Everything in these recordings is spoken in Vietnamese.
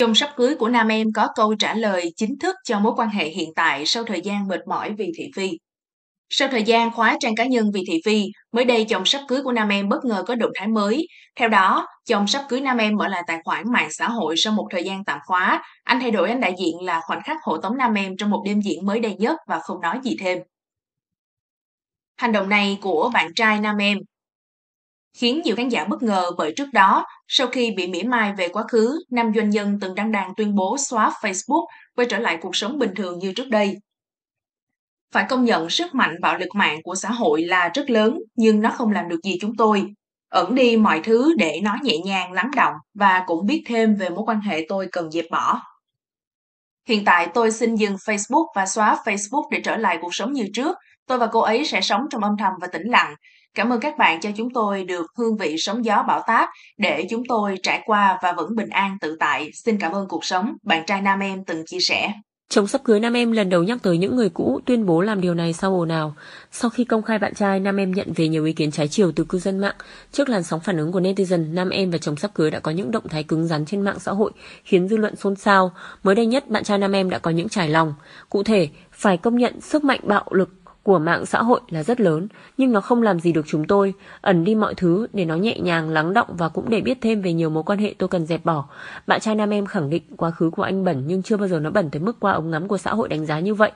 Trong sắp cưới của nam em có câu trả lời chính thức cho mối quan hệ hiện tại sau thời gian mệt mỏi vì thị phi. Sau thời gian khóa trang cá nhân vì thị phi, mới đây chồng sắp cưới của nam em bất ngờ có động thái mới. Theo đó, chồng sắp cưới nam em mở lại tài khoản mạng xã hội sau một thời gian tạm khóa. Anh thay đổi anh đại diện là khoảnh khắc hộ tống nam em trong một đêm diễn mới đây nhất và không nói gì thêm. Hành động này của bạn trai nam em khiến nhiều khán giả bất ngờ bởi trước đó, sau khi bị mỉa mai về quá khứ, nam doanh nhân từng đăng đàn tuyên bố xóa Facebook, quay trở lại cuộc sống bình thường như trước đây. Phải công nhận sức mạnh bạo lực mạng của xã hội là rất lớn, nhưng nó không làm được gì chúng tôi. Ẩn đi mọi thứ để nói nhẹ nhàng, lắng động và cũng biết thêm về mối quan hệ tôi cần dẹp bỏ. Hiện tại tôi xin dừng Facebook và xóa Facebook để trở lại cuộc sống như trước. Tôi và cô ấy sẽ sống trong âm thầm và tĩnh lặng. Cảm ơn các bạn cho chúng tôi được hương vị sóng gió bão táp để chúng tôi trải qua và vẫn bình an tự tại. Xin cảm ơn cuộc sống, bạn trai nam em từng chia sẻ. Chồng sắp cưới nam em lần đầu nhắc tới những người cũ tuyên bố làm điều này sau ồn ào. Sau khi công khai bạn trai, nam em nhận về nhiều ý kiến trái chiều từ cư dân mạng. Trước làn sóng phản ứng của netizen, nam em và chồng sắp cưới đã có những động thái cứng rắn trên mạng xã hội khiến dư luận xôn xao. Mới đây nhất, bạn trai nam em đã có những trải lòng. Cụ thể, phải công nhận sức mạnh bạo lực của mạng xã hội là rất lớn, nhưng nó không làm gì được chúng tôi, ẩn đi mọi thứ để nó nhẹ nhàng, lắng động và cũng để biết thêm về nhiều mối quan hệ tôi cần dẹp bỏ. Bạn trai nam em khẳng định quá khứ của anh bẩn nhưng chưa bao giờ nó bẩn tới mức qua ống ngắm của xã hội đánh giá như vậy.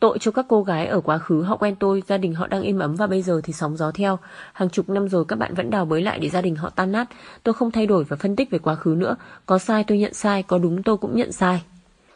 Tội cho các cô gái ở quá khứ họ quen tôi, gia đình họ đang im ấm và bây giờ thì sóng gió theo. Hàng chục năm rồi các bạn vẫn đào bới lại để gia đình họ tan nát. Tôi không thay đổi và phân tích về quá khứ nữa. Có sai tôi nhận sai, có đúng tôi cũng nhận sai.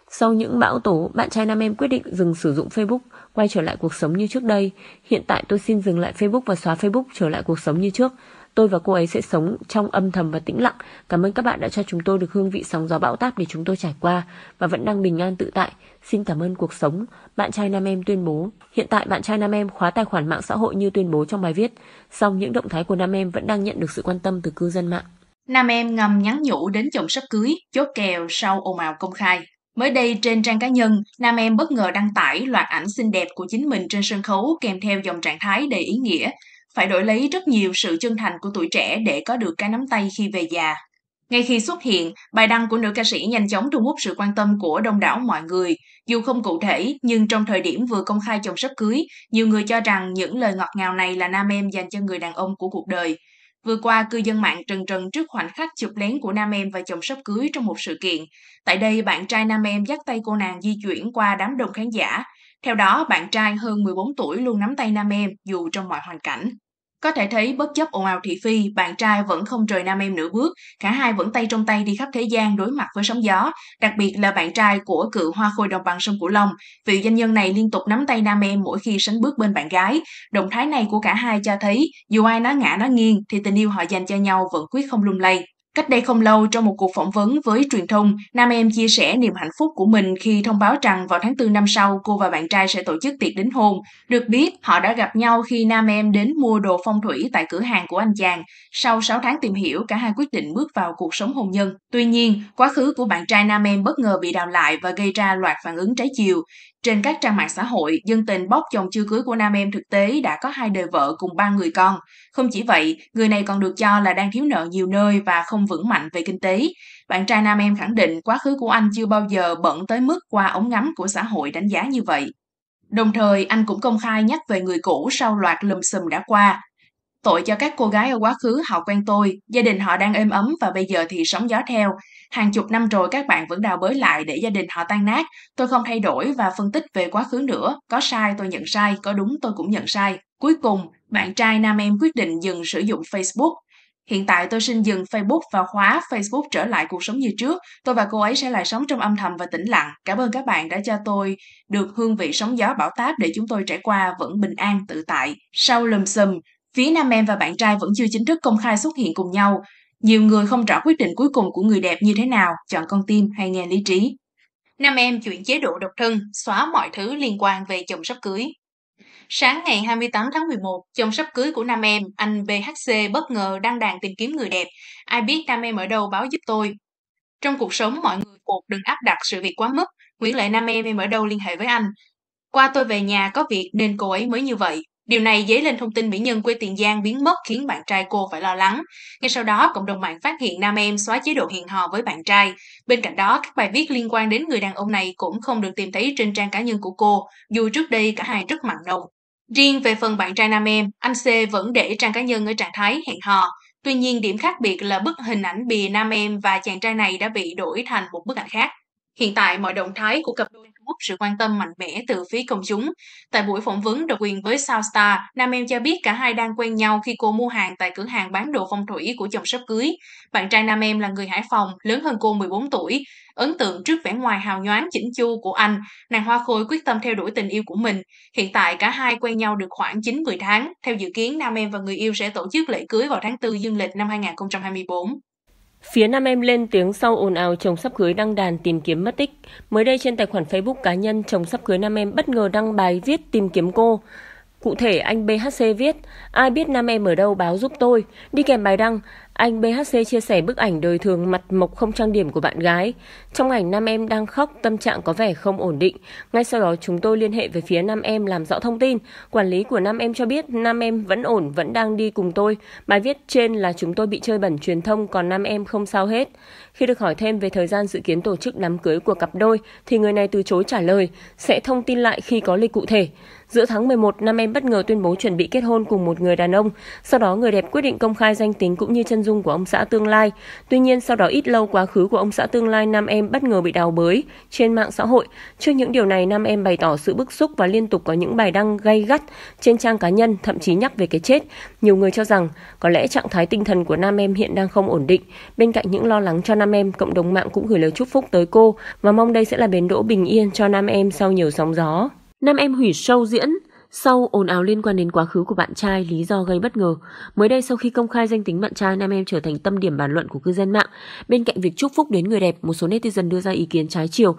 Sau những bão tố, bạn trai nam em quyết định dừng sử dụng Facebook, quay trở lại cuộc sống như trước đây. Hiện tại tôi xin dừng lại Facebook và xóa Facebook trở lại cuộc sống như trước. Tôi và cô ấy sẽ sống trong âm thầm và tĩnh lặng. Cảm ơn các bạn đã cho chúng tôi được hương vị sóng gió bão táp để chúng tôi trải qua và vẫn đang bình an tự tại. Xin cảm ơn cuộc sống, bạn trai nam em tuyên bố. Hiện tại bạn trai nam em khóa tài khoản mạng xã hội như tuyên bố trong bài viết. Song những động thái của nam em vẫn đang nhận được sự quan tâm từ cư dân mạng. Nam em ngầm nhắn nhủ đến chồng sắp cưới, chốt kèo sau ồn ào công khai. Mới đây trên trang cá nhân, nam em bất ngờ đăng tải loạt ảnh xinh đẹp của chính mình trên sân khấu kèm theo dòng trạng thái đầy ý nghĩa, phải đổi lấy rất nhiều sự chân thành của tuổi trẻ để có được cái nắm tay khi về già. Ngay khi xuất hiện, bài đăng của nữ ca sĩ nhanh chóng thu hút sự quan tâm của đông đảo mọi người. Dù không cụ thể, nhưng trong thời điểm vừa công khai chồng sắp cưới, nhiều người cho rằng những lời ngọt ngào này là nam em dành cho người đàn ông của cuộc đời. Vừa qua, cư dân mạng trần trần trước khoảnh khắc chụp lén của nam em và chồng sắp cưới trong một sự kiện. Tại đây, bạn trai nam em dắt tay cô nàng di chuyển qua đám đông khán giả. Theo đó, bạn trai hơn 14 tuổi luôn nắm tay nam em dù trong mọi hoàn cảnh. Có thể thấy bất chấp ồn ào thị phi, bạn trai vẫn không rời nam em nửa bước, cả hai vẫn tay trong tay đi khắp thế gian đối mặt với sóng gió, đặc biệt là bạn trai của cựu hoa khôi đồng bằng sông Cửu Long. Vị danh nhân này liên tục nắm tay nam em mỗi khi sánh bước bên bạn gái. Động thái này của cả hai cho thấy, dù ai nói ngã nói nghiêng thì tình yêu họ dành cho nhau vẫn quyết không lung lay. Cách đây không lâu, trong một cuộc phỏng vấn với truyền thông, nam em chia sẻ niềm hạnh phúc của mình khi thông báo rằng vào tháng 4 năm sau, cô và bạn trai sẽ tổ chức tiệc đính hôn. Được biết, họ đã gặp nhau khi nam em đến mua đồ phong thủy tại cửa hàng của anh chàng. Sau 6 tháng tìm hiểu, cả hai quyết định bước vào cuộc sống hôn nhân. Tuy nhiên, quá khứ của bạn trai nam em bất ngờ bị đào lại và gây ra loạt phản ứng trái chiều. Trên các trang mạng xã hội, dân tình bóc chồng chưa cưới của nam em thực tế đã có hai đời vợ cùng ba người con. Không chỉ vậy, người này còn được cho là đang thiếu nợ nhiều nơi và không vững mạnh về kinh tế. Bạn trai nam em khẳng định quá khứ của anh chưa bao giờ bận tới mức qua ống ngắm của xã hội đánh giá như vậy. Đồng thời, anh cũng công khai nhắc về người cũ sau loạt lùm xùm đã qua, Tội cho các cô gái ở quá khứ họ quen tôi, gia đình họ đang êm ấm và bây giờ thì sóng gió theo. Hàng chục năm rồi các bạn vẫn đào bới lại để gia đình họ tan nát. Tôi không thay đổi và phân tích về quá khứ nữa. Có sai tôi nhận sai, có đúng tôi cũng nhận sai. Cuối cùng, bạn trai nam em quyết định dừng sử dụng Facebook. Hiện tại tôi xin dừng Facebook và khóa Facebook trở lại cuộc sống như trước. Tôi và cô ấy sẽ lại sống trong âm thầm và tĩnh lặng. Cảm ơn các bạn đã cho tôi được hương vị sóng gió bão táp để chúng tôi trải qua vẫn bình an tự tại. Sau lùm xùm, phía nam em và bạn trai vẫn chưa chính thức công khai xuất hiện cùng nhau. Nhiều người không rõ quyết định cuối cùng của người đẹp như thế nào, chọn con tim hay nghe lý trí. Nam em chuyển chế độ độc thân, xóa mọi thứ liên quan về chồng sắp cưới. Sáng ngày 28 tháng 11, chồng sắp cưới của nam em, anh BHC bất ngờ đăng đàn tìm kiếm người đẹp. Ai biết nam em ở đâu báo giúp tôi. Trong cuộc sống, mọi người cuộc đừng áp đặt sự việc quá mức. Nguyễn Lệ nam em em ở đâu liên hệ với anh. Qua tôi về nhà có việc nên cô ấy mới như vậy. Điều này dấy lên thông tin mỹ nhân quê Tiền Giang biến mất khiến bạn trai cô phải lo lắng. Ngay sau đó, cộng đồng mạng phát hiện nam em xóa chế độ hẹn hò với bạn trai. Bên cạnh đó, các bài viết liên quan đến người đàn ông này cũng không được tìm thấy trên trang cá nhân của cô, dù trước đây cả hai rất mặn nồng. Riêng về phần bạn trai nam em, anh C vẫn để trang cá nhân ở trạng thái hẹn hò. Tuy nhiên, điểm khác biệt là bức hình ảnh bìa nam em và chàng trai này đã bị đổi thành một bức ảnh khác. Hiện tại, mọi động thái của cặp đôi hút sự quan tâm mạnh mẽ từ phía công chúng. Tại buổi phỏng vấn độc quyền với Southstar, Nam em cho biết cả hai đang quen nhau khi cô mua hàng tại cửa hàng bán đồ phong thủy của chồng sắp cưới. Bạn trai Nam em là người Hải Phòng, lớn hơn cô 14 tuổi. Ấn tượng trước vẻ ngoài hào nhoáng chỉnh chu của anh, nàng Hoa Khôi quyết tâm theo đuổi tình yêu của mình. Hiện tại cả hai quen nhau được khoảng 9-10 tháng. Theo dự kiến, Nam em và người yêu sẽ tổ chức lễ cưới vào tháng 4 dương lịch năm 2024. Phía nam em lên tiếng sau ồn ào chồng sắp cưới đăng đàn tìm kiếm mất tích. Mới đây trên tài khoản Facebook cá nhân chồng sắp cưới nam em bất ngờ đăng bài viết tìm kiếm cô. Cụ thể anh BHC viết, ai biết nam em ở đâu báo giúp tôi, đi kèm bài đăng, anh BHC chia sẻ bức ảnh đời thường mặt mộc không trang điểm của bạn gái. Trong ảnh nam em đang khóc, tâm trạng có vẻ không ổn định. Ngay sau đó chúng tôi liên hệ về phía nam em làm rõ thông tin. Quản lý của nam em cho biết nam em vẫn ổn, vẫn đang đi cùng tôi. Bài viết trên là chúng tôi bị chơi bẩn truyền thông còn nam em không sao hết. Khi được hỏi thêm về thời gian dự kiến tổ chức đám cưới của cặp đôi thì người này từ chối trả lời, sẽ thông tin lại khi có lịch cụ thể. Giữa tháng 11, nam em bất ngờ tuyên bố chuẩn bị kết hôn cùng một người đàn ông. Sau đó người đẹp quyết định công khai danh tính cũng như chân dung của ông xã Tương Lai. Tuy nhiên, sau đó ít lâu quá khứ của ông xã Tương Lai nam em bất ngờ bị đào bới trên mạng xã hội. Trước những điều này, nam em bày tỏ sự bức xúc và liên tục có những bài đăng gay gắt trên trang cá nhân, thậm chí nhắc về cái chết. Nhiều người cho rằng có lẽ trạng thái tinh thần của nam em hiện đang không ổn định. Bên cạnh những lo lắng cho nam em, cộng đồng mạng cũng gửi lời chúc phúc tới cô và mong đây sẽ là bến đỗ bình yên cho nam em sau nhiều sóng gió. Nam em hủy show diễn sau ồn ào liên quan đến quá khứ của bạn trai, lý do gây bất ngờ, mới đây sau khi công khai danh tính bạn trai, nam em trở thành tâm điểm bàn luận của cư dân mạng. Bên cạnh việc chúc phúc đến người đẹp, một số netizen đưa ra ý kiến trái chiều,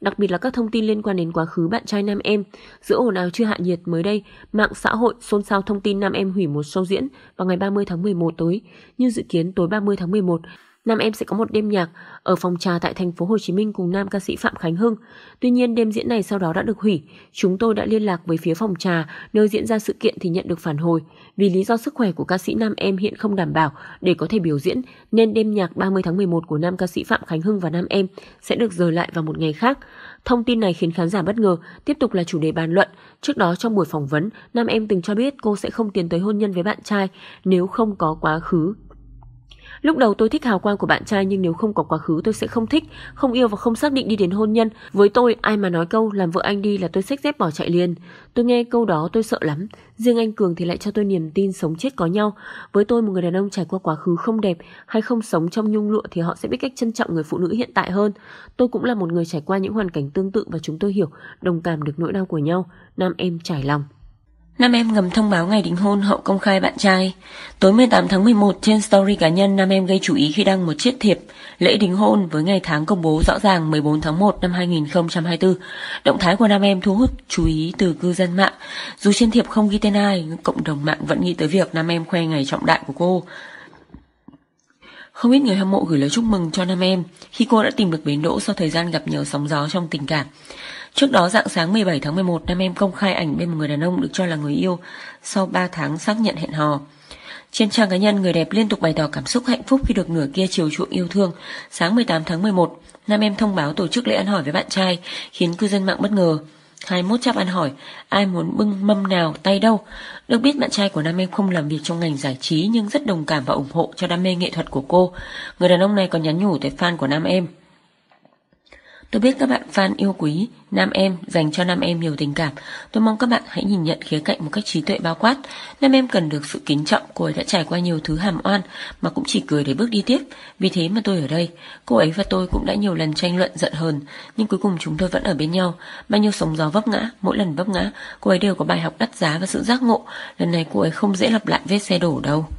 đặc biệt là các thông tin liên quan đến quá khứ bạn trai nam em. Giữa ồn ào chưa hạ nhiệt mới đây, mạng xã hội xôn xao thông tin nam em hủy một show diễn vào ngày 30 tháng 11 tối, như dự kiến tối 30 tháng 11. Nam em sẽ có một đêm nhạc ở phòng trà tại thành phố Hồ Chí Minh cùng nam ca sĩ Phạm Khánh Hưng. Tuy nhiên đêm diễn này sau đó đã được hủy. Chúng tôi đã liên lạc với phía phòng trà nơi diễn ra sự kiện thì nhận được phản hồi. Vì lý do sức khỏe của ca sĩ Nam em hiện không đảm bảo để có thể biểu diễn nên đêm nhạc 30 tháng 11 của nam ca sĩ Phạm Khánh Hưng và Nam em sẽ được rời lại vào một ngày khác. Thông tin này khiến khán giả bất ngờ, tiếp tục là chủ đề bàn luận. Trước đó trong buổi phỏng vấn, Nam em từng cho biết cô sẽ không tiến tới hôn nhân với bạn trai nếu không có quá khứ Lúc đầu tôi thích hào quang của bạn trai nhưng nếu không có quá khứ tôi sẽ không thích, không yêu và không xác định đi đến hôn nhân. Với tôi, ai mà nói câu làm vợ anh đi là tôi xách dép bỏ chạy liền. Tôi nghe câu đó tôi sợ lắm. Riêng anh Cường thì lại cho tôi niềm tin sống chết có nhau. Với tôi, một người đàn ông trải qua quá khứ không đẹp hay không sống trong nhung lụa thì họ sẽ biết cách trân trọng người phụ nữ hiện tại hơn. Tôi cũng là một người trải qua những hoàn cảnh tương tự và chúng tôi hiểu, đồng cảm được nỗi đau của nhau. Nam em trải lòng. Nam em ngầm thông báo ngày đính hôn hậu công khai bạn trai. Tối 18 tháng 11 trên story cá nhân Nam em gây chú ý khi đăng một chiếc thiệp lễ đính hôn với ngày tháng công bố rõ ràng 14 tháng 1 năm 2024. Động thái của Nam em thu hút chú ý từ cư dân mạng. Dù trên thiệp không ghi tên ai, cộng đồng mạng vẫn nghĩ tới việc Nam em khoe ngày trọng đại của cô. Không ít người hâm mộ gửi lời chúc mừng cho Nam em khi cô đã tìm được bến đỗ sau thời gian gặp nhiều sóng gió trong tình cảm. Trước đó dạng sáng 17 tháng 11 nam em công khai ảnh bên một người đàn ông được cho là người yêu sau 3 tháng xác nhận hẹn hò. Trên trang cá nhân, người đẹp liên tục bày tỏ cảm xúc hạnh phúc khi được nửa kia chiều chuộng yêu thương. Sáng 18 tháng 11, nam em thông báo tổ chức lễ ăn hỏi với bạn trai, khiến cư dân mạng bất ngờ. 21 chắp ăn hỏi, ai muốn bưng mâm nào, tay đâu? Được biết bạn trai của nam em không làm việc trong ngành giải trí nhưng rất đồng cảm và ủng hộ cho đam mê nghệ thuật của cô. Người đàn ông này còn nhắn nhủ tới fan của nam em. Tôi biết các bạn fan yêu quý, nam em dành cho nam em nhiều tình cảm. Tôi mong các bạn hãy nhìn nhận khía cạnh một cách trí tuệ bao quát. Nam em cần được sự kính trọng, cô ấy đã trải qua nhiều thứ hàm oan mà cũng chỉ cười để bước đi tiếp. Vì thế mà tôi ở đây. Cô ấy và tôi cũng đã nhiều lần tranh luận giận hờn, nhưng cuối cùng chúng tôi vẫn ở bên nhau. Bao nhiêu sóng gió vấp ngã, mỗi lần vấp ngã, cô ấy đều có bài học đắt giá và sự giác ngộ. Lần này cô ấy không dễ lặp lại vết xe đổ đâu.